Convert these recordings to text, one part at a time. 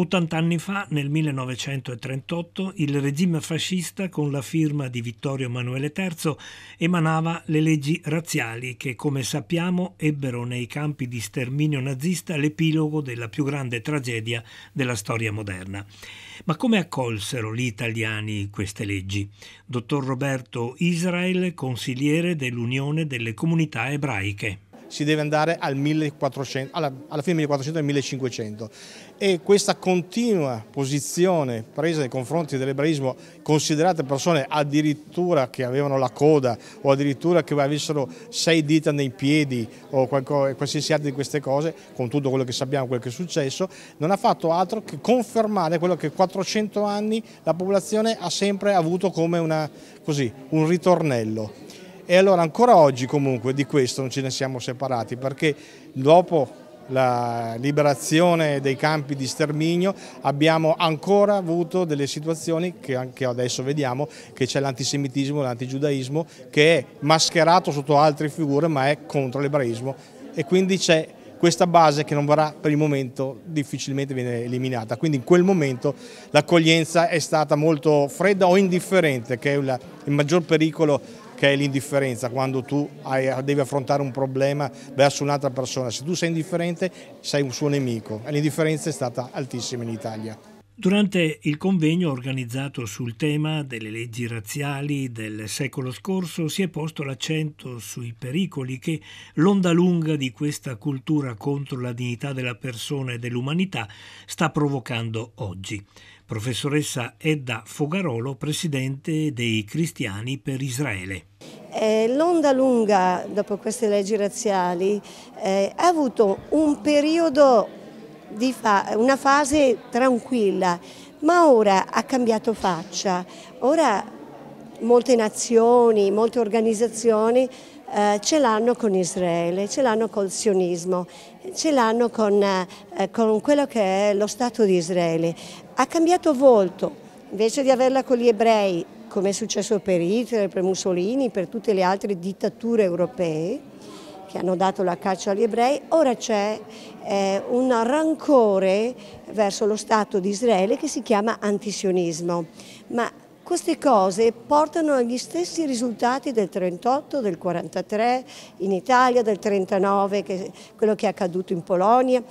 80 anni fa, nel 1938, il regime fascista, con la firma di Vittorio Emanuele III, emanava le leggi razziali che, come sappiamo, ebbero nei campi di sterminio nazista l'epilogo della più grande tragedia della storia moderna. Ma come accolsero gli italiani queste leggi? Dottor Roberto Israel, consigliere dell'Unione delle Comunità Ebraiche si deve andare al 1400, alla, alla fine 1400 e 1500 e questa continua posizione presa nei confronti dell'ebraismo considerate persone addirittura che avevano la coda o addirittura che avessero sei dita nei piedi o qualsiasi altra di queste cose con tutto quello che sappiamo, quello che è successo non ha fatto altro che confermare quello che 400 anni la popolazione ha sempre avuto come una, così, un ritornello e allora ancora oggi comunque di questo non ce ne siamo separati perché dopo la liberazione dei campi di sterminio abbiamo ancora avuto delle situazioni che anche adesso vediamo che c'è l'antisemitismo, l'antigiudaismo che è mascherato sotto altre figure ma è contro l'ebraismo e quindi c'è questa base che non verrà per il momento difficilmente viene eliminata. Quindi in quel momento l'accoglienza è stata molto fredda o indifferente, che è il maggior pericolo che è l'indifferenza quando tu hai, devi affrontare un problema verso un'altra persona. Se tu sei indifferente sei un suo nemico e l'indifferenza è stata altissima in Italia. Durante il convegno organizzato sul tema delle leggi razziali del secolo scorso si è posto l'accento sui pericoli che l'onda lunga di questa cultura contro la dignità della persona e dell'umanità sta provocando oggi professoressa Edda Fogarolo, presidente dei Cristiani per Israele. Eh, L'onda lunga dopo queste leggi razziali eh, ha avuto un periodo, di fa una fase tranquilla, ma ora ha cambiato faccia. Ora molte nazioni, molte organizzazioni eh, ce l'hanno con Israele, ce l'hanno col sionismo, ce l'hanno con, eh, con, quello che è lo Stato di Israele. Ha cambiato volto, invece di averla con gli ebrei come è successo per Hitler, per Mussolini, per tutte le altre dittature europee che hanno dato la caccia agli ebrei, ora c'è eh, un rancore verso lo Stato di Israele che si chiama antisionismo. Ma queste cose portano agli stessi risultati del 38, del 43 in Italia, del 39, che quello che è accaduto in Polonia.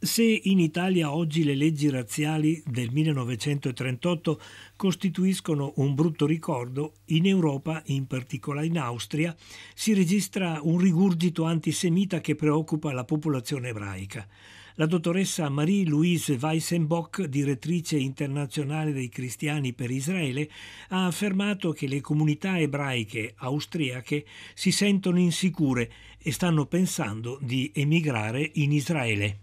Se in Italia oggi le leggi razziali del 1938 costituiscono un brutto ricordo, in Europa, in particolare in Austria, si registra un rigurgito antisemita che preoccupa la popolazione ebraica. La dottoressa Marie-Louise Weissenbock, direttrice internazionale dei cristiani per Israele, ha affermato che le comunità ebraiche austriache si sentono insicure e stanno pensando di emigrare in Israele.